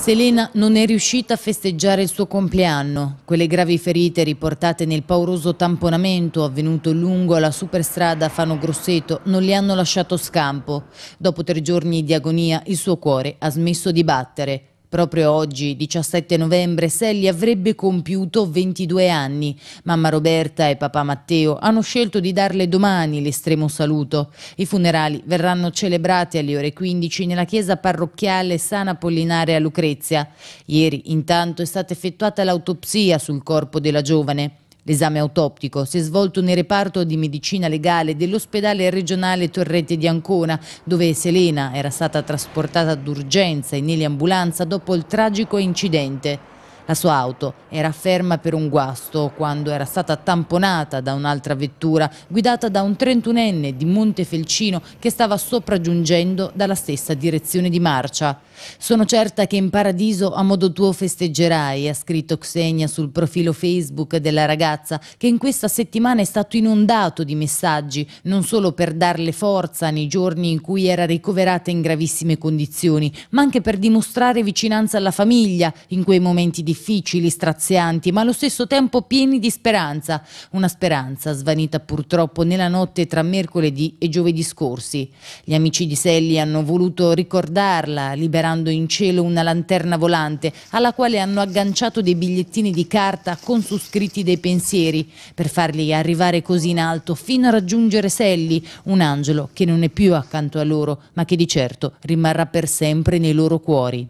Selena non è riuscita a festeggiare il suo compleanno. Quelle gravi ferite riportate nel pauroso tamponamento avvenuto lungo la superstrada Fano Grosseto non le hanno lasciato scampo. Dopo tre giorni di agonia il suo cuore ha smesso di battere. Proprio oggi, 17 novembre, Sally avrebbe compiuto 22 anni. Mamma Roberta e papà Matteo hanno scelto di darle domani l'estremo saluto. I funerali verranno celebrati alle ore 15 nella chiesa parrocchiale San Apollinare a Lucrezia. Ieri, intanto, è stata effettuata l'autopsia sul corpo della giovane. L'esame autoptico si è svolto nel reparto di medicina legale dell'ospedale regionale Torrette di Ancona, dove Selena era stata trasportata d'urgenza in eliambulanza dopo il tragico incidente. La sua auto era ferma per un guasto quando era stata tamponata da un'altra vettura guidata da un trentunenne di Montefelcino che stava sopraggiungendo dalla stessa direzione di marcia. Sono certa che in paradiso a modo tuo festeggerai, ha scritto Xenia sul profilo Facebook della ragazza che in questa settimana è stato inondato di messaggi, non solo per darle forza nei giorni in cui era ricoverata in gravissime condizioni, ma anche per dimostrare vicinanza alla famiglia in quei momenti difficili difficili, strazianti, ma allo stesso tempo pieni di speranza, una speranza svanita purtroppo nella notte tra mercoledì e giovedì scorsi. Gli amici di Selli hanno voluto ricordarla liberando in cielo una lanterna volante alla quale hanno agganciato dei bigliettini di carta con su scritti dei pensieri per farli arrivare così in alto fino a raggiungere Selli, un angelo che non è più accanto a loro, ma che di certo rimarrà per sempre nei loro cuori.